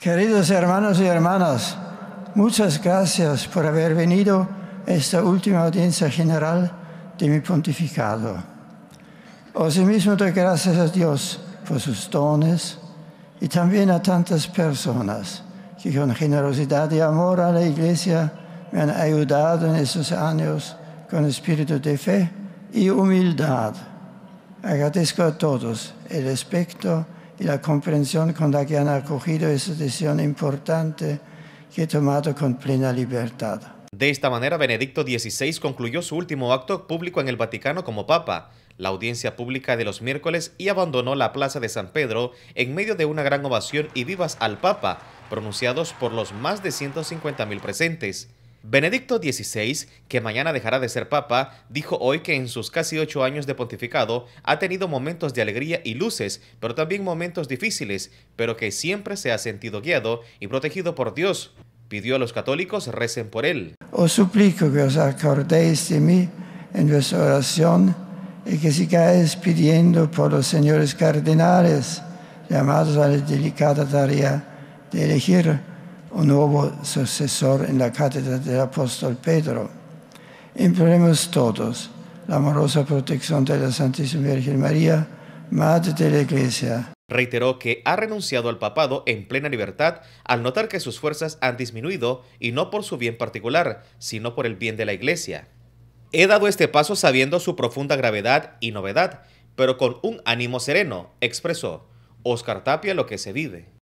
Queridos hermanos y hermanas, muchas gracias por haber venido a esta última audiencia general de mi pontificado. Asimismo doy gracias a Dios por sus dones y también a tantas personas que con generosidad y amor a la Iglesia me han ayudado en estos años con espíritu de fe y humildad. Agradezco a todos el respeto y la comprensión con la que han acogido esa decisión importante que he tomado con plena libertad. De esta manera, Benedicto XVI concluyó su último acto público en el Vaticano como Papa, la audiencia pública de los miércoles y abandonó la Plaza de San Pedro en medio de una gran ovación y vivas al Papa, pronunciados por los más de 150.000 presentes. Benedicto XVI, que mañana dejará de ser papa, dijo hoy que en sus casi ocho años de pontificado ha tenido momentos de alegría y luces, pero también momentos difíciles, pero que siempre se ha sentido guiado y protegido por Dios. Pidió a los católicos recen por él. Os suplico que os acordéis de mí en vuestra oración y que sigáis pidiendo por los señores cardenales, llamados a la delicada tarea de elegir un nuevo sucesor en la cátedra del apóstol Pedro. Imploremos todos la amorosa protección de la Santísima Virgen María, Madre de la Iglesia. Reiteró que ha renunciado al papado en plena libertad al notar que sus fuerzas han disminuido y no por su bien particular, sino por el bien de la Iglesia. He dado este paso sabiendo su profunda gravedad y novedad, pero con un ánimo sereno, expresó Oscar Tapia lo que se vive.